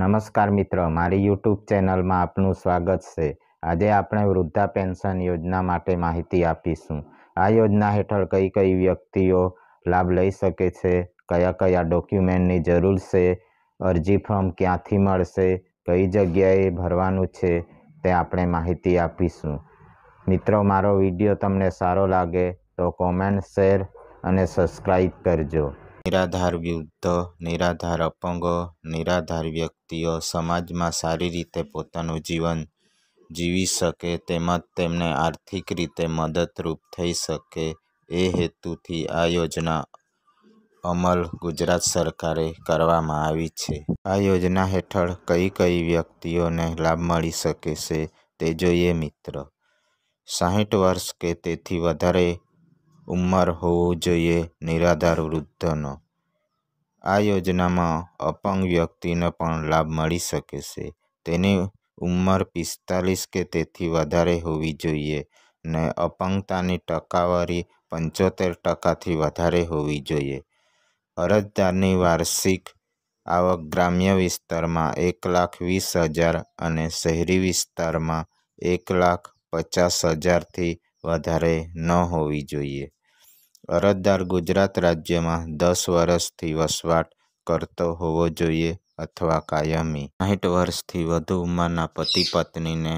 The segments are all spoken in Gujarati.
નમસ્કાર મિત્રો મારી યુટ્યુબ ચેનલમાં આપનું સ્વાગત છે આજે આપણે વૃદ્ધા પેન્શન યોજના માટે માહિતી આપીશું આ યોજના હેઠળ કઈ કઈ વ્યક્તિઓ લાભ લઈ શકે છે કયા કયા ડોક્યુમેન્ટની જરૂર છે અરજી ફોર્મ ક્યાંથી મળશે કઈ જગ્યાએ ભરવાનું છે તે આપણે માહિતી આપીશું મિત્રો મારો વિડીયો તમને સારો લાગે તો કોમેન્ટ શેર અને સબસ્ક્રાઈબ કરજો નિરાધાર વૃદ્ધ નિરાધાર અપંગો નિરાધાર વ્યક્તિઓ સમાજમાં સારી રીતે પોતાનું જીવન જીવી શકે તેમજ તેમને આર્થિક રીતે મદદરૂપ થઈ શકે એ હેતુથી આ યોજના અમલ ગુજરાત સરકારે કરવામાં આવી છે આ યોજના હેઠળ કઈ કઈ વ્યક્તિઓને લાભ મળી શકે છે તે જોઈએ મિત્ર સાહીઠ વર્ષ કે તેથી વધારે ઉંમર હોવું જોઈએ નિરાધાર વૃદ્ધનો આ યોજનામાં અપંગ વ્યક્તિને પણ લાભ મળી શકે છે તેની ઉંમર પિસ્તાલીસ કે તેથી વધારે હોવી જોઈએ ને અપંગતાની ટકાવારી પંચોતેર ટકાથી વધારે હોવી જોઈએ અરજદારની વાર્ષિક આવક ગ્રામ્ય વિસ્તારમાં એક લાખ વીસ હજાર અને શહેરી વિસ્તારમાં એક લાખ પચાસ હજારથી વાધારાએ ન હોવી જોઈએ અરજદાર ગુજરાત રાજ્યમાં 10 વર્ષથી વસવાટ કરતો હોવો જોઈએ અથવા કાયમી 60 વર્ષથી વધુ ઉમાના પતિ પત્નીને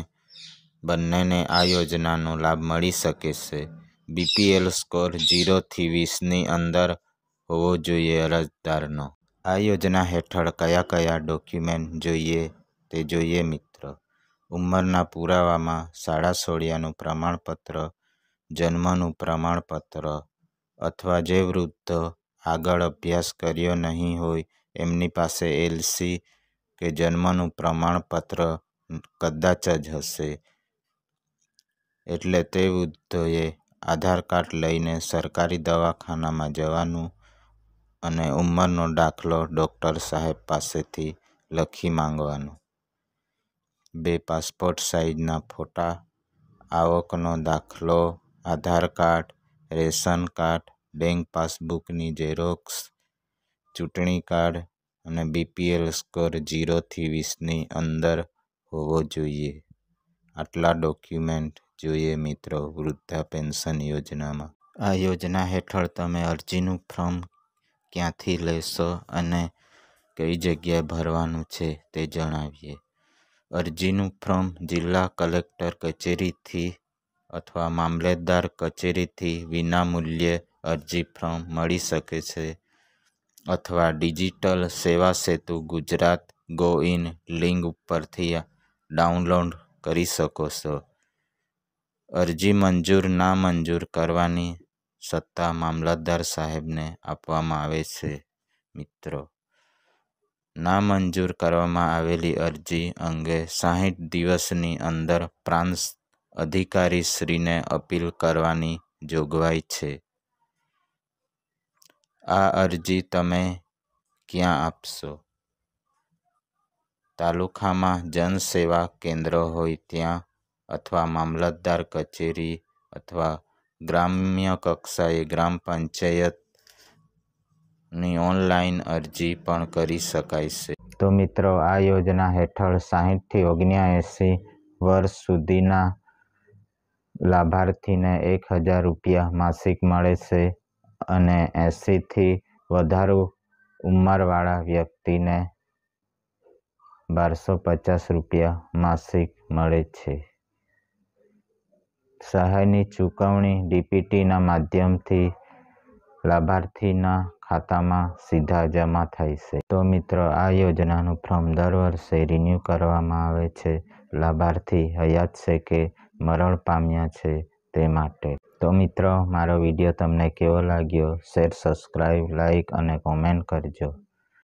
બનનેને આ યોજનાનો લાભ મળી શકે છે બીપીએલ સ્કોર 0 થી 20 ની અંદર હોવો જોઈએ અરજદારનો આ યોજના હેઠળ કયા કયા ડોક્યુમેન્ટ જોઈએ તે જોઈએ ઉંમરના પુરાવામાં શાળા છોડ્યાનું પ્રમાણપત્ર જન્મનું પ્રમાણપત્ર અથવા જે વૃદ્ધ આગળ અભ્યાસ કર્યો નહીં હોય એમની પાસે એલસી કે જન્મનું પ્રમાણપત્ર કદાચ જ હશે એટલે તે વૃદ્ધોએ આધાર કાર્ડ લઈને સરકારી દવાખાનામાં જવાનું અને ઉંમરનો દાખલો ડૉક્ટર સાહેબ પાસેથી લખી માંગવાનું બે પાસપોર્ટ સાઇઝના ફોટા આવકનો દાખલો Aadhaar card ration card bank પાસબુકની ઝેરોક્ષ ચૂંટણી કાર્ડ અને બીપીએલ સ્કોર જીરોથી વીસની અંદર હોવો જોઈએ આટલા ડોક્યુમેન્ટ જોઈએ મિત્રો વૃદ્ધા પેન્શન યોજનામાં આ યોજના હેઠળ તમે અરજીનું ફોર્મ ક્યાંથી લેશો અને કઈ જગ્યાએ ભરવાનું છે તે જણાવીએ અરજીનું ફોર્મ જિલ્લા કલેક્ટર કચેરીથી અથવા મામલતદાર કચેરીથી વિનામૂલ્યે અરજી ફોર્મ મળી શકે છે અથવા ડિજિટલ સેવા સેતુ ગુજરાત ગોઇન લિંક ઉપરથી ડાઉનલોડ કરી શકો છો અરજી મંજૂર નામંજૂર કરવાની સત્તા મામલતદાર સાહેબને આપવામાં આવે છે મિત્રો નામંજૂર કરવામાં આવેલી અરજી અંગે સાહીઠ દિવસની અંદર પ્રાંત અધિકારીશ્રીને અપીલ કરવાની જોગવાઈ છે આ અરજી તમે ક્યાં આપશો તાલુકામાં જનસેવા કેન્દ્ર હોય ત્યાં અથવા મામલતદાર કચેરી અથવા ગ્રામ્ય કક્ષાએ ગ્રામ પંચાયત ની ઓનલાઈન અરજી પણ કરી શકાય છે તો મિત્રો આ યોજના હેઠળ સાહીઠથી ઓગણ્યાએંસી વર્ષ સુધીના લાભાર્થીને એક હજાર રૂપિયા માસિક મળે છે અને એંસીથી વધારે ઉંમરવાળા વ્યક્તિને બારસો પચાસ રૂપિયા માસિક મળે છે સહાયની ચૂકવણી ડીપીટીના માધ્યમથી લાભાર્થીના ખાતામાં સીધા જમા થાય છે તો મિત્રો આ યોજનાનું ફોર્મ દર વર્ષે રિન્યૂ કરવામાં આવે છે લાભાર્થી હયાત છે કે મરણ પામ્યા છે તે માટે તો મિત્રો મારો વિડીયો તમને કેવો લાગ્યો શેર સબસ્ક્રાઈબ લાઈક અને કોમેન્ટ કરજો